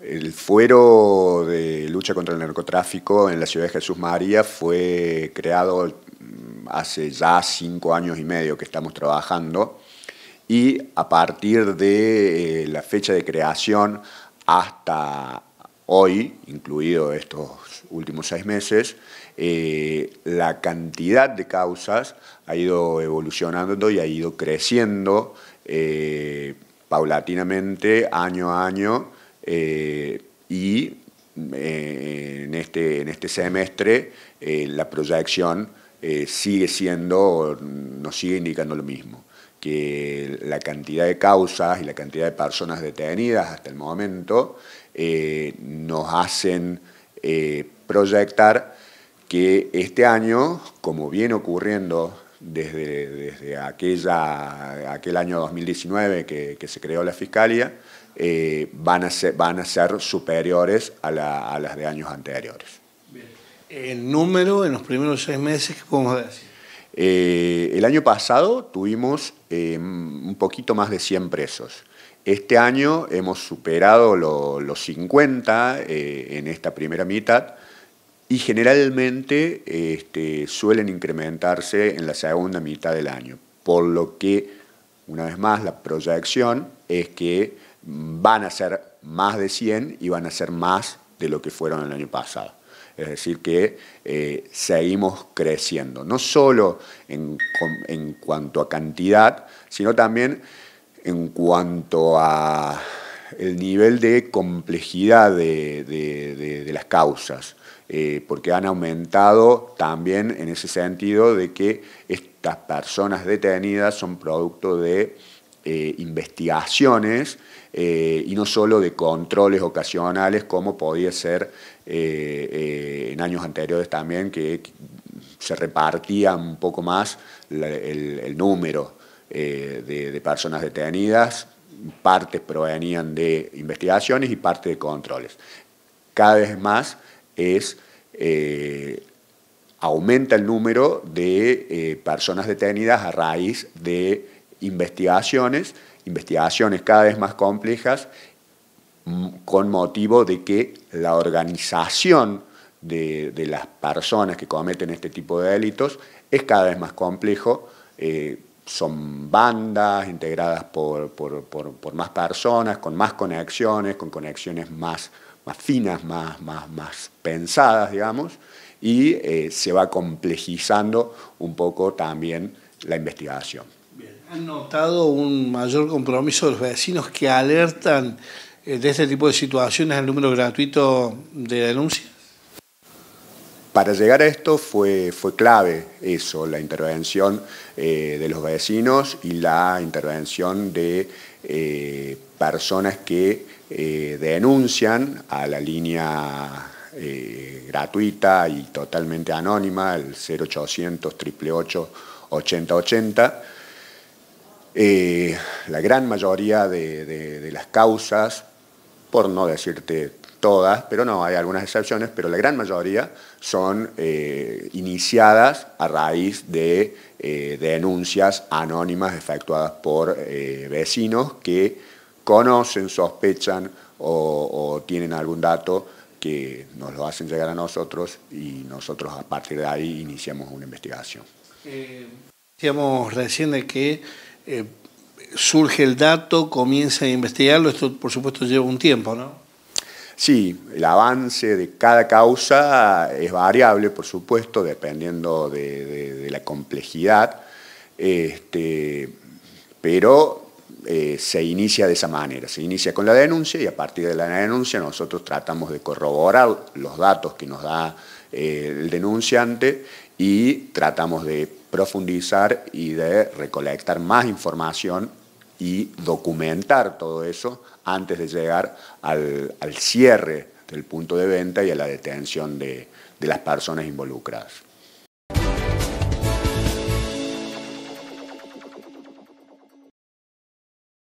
El fuero de lucha contra el narcotráfico en la ciudad de Jesús María fue creado mm, hace ya cinco años y medio que estamos trabajando y a partir de eh, la fecha de creación hasta hoy, incluido estos últimos seis meses, eh, la cantidad de causas ha ido evolucionando y ha ido creciendo eh, paulatinamente año a año eh, y eh, este, en, este, semestre eh, la proyección sigue siendo, nos sigue indicando lo mismo, que la cantidad de causas y la cantidad de personas detenidas hasta el momento nos hacen proyectar que este año, como viene ocurriendo desde, aquel año 2019 que se creó la Fiscalía, eh, van, a ser, van a ser superiores a, las de años anteriores. ¿El número en los primeros seis meses podemos decir? Eh, el año pasado tuvimos eh, un poquito más de 100 presos. Este año hemos superado los 50 en esta primera mitad y generalmente este, suelen incrementarse en la segunda mitad del año, por lo que, una vez más, la proyección es que van a ser más de 100 y van a ser más de lo que fueron el año pasado. Es decir, que eh, seguimos creciendo, no solo en, cuanto a cantidad, sino también en cuanto a el nivel de complejidad de, las causas, eh, porque han aumentado también en ese sentido de que estas personas detenidas son producto de eh, investigaciones eh, y no solo de controles ocasionales como podía ser eh, en años anteriores también que se repartía un poco más el, número de, personas detenidas, partes provenían de investigaciones y parte de controles. Cada vez más es aumenta el número de personas detenidas a raíz de investigaciones, investigaciones cada vez más complejas, mm, con motivo de que la organización de, las personas que cometen este tipo de delitos es cada vez más complejo. Eh, son bandas integradas por, más personas, con más conexiones, con conexiones más, finas, más, pensadas, digamos, y eh, se va complejizando un poco también la investigación. ¿Han notado un mayor compromiso de los vecinos que alertan eh, de este tipo de situaciones al número gratuito de denuncias? Para llegar a esto fue, fue clave eso, la intervención eh, de los vecinos y la intervención de eh, personas que denuncian a la línea gratuita y totalmente anónima, el 0800 888 8080, eh, la gran mayoría de, las causas, por no decirte todas, pero no, hay algunas excepciones, pero la gran mayoría son eh, iniciadas a raíz de eh, denuncias anónimas efectuadas por vecinos que conocen, sospechan o, tienen algún dato que nos lo hacen llegar a nosotros y nosotros a partir de ahí iniciamos una investigación. Decíamos recién de que eh, surge el dato, comienza a investigarlo, esto por supuesto lleva un tiempo, ¿no? Sí, el avance de cada causa es variable, por supuesto, dependiendo de, la complejidad, este, pero eh, se inicia de esa manera, se inicia con la denuncia y a partir de la denuncia nosotros tratamos de corroborar los datos que nos da eh, el denunciante y tratamos de profundizar y de recolectar más información y documentar todo eso antes de llegar al, cierre del punto de venta y a la detención de las personas involucradas.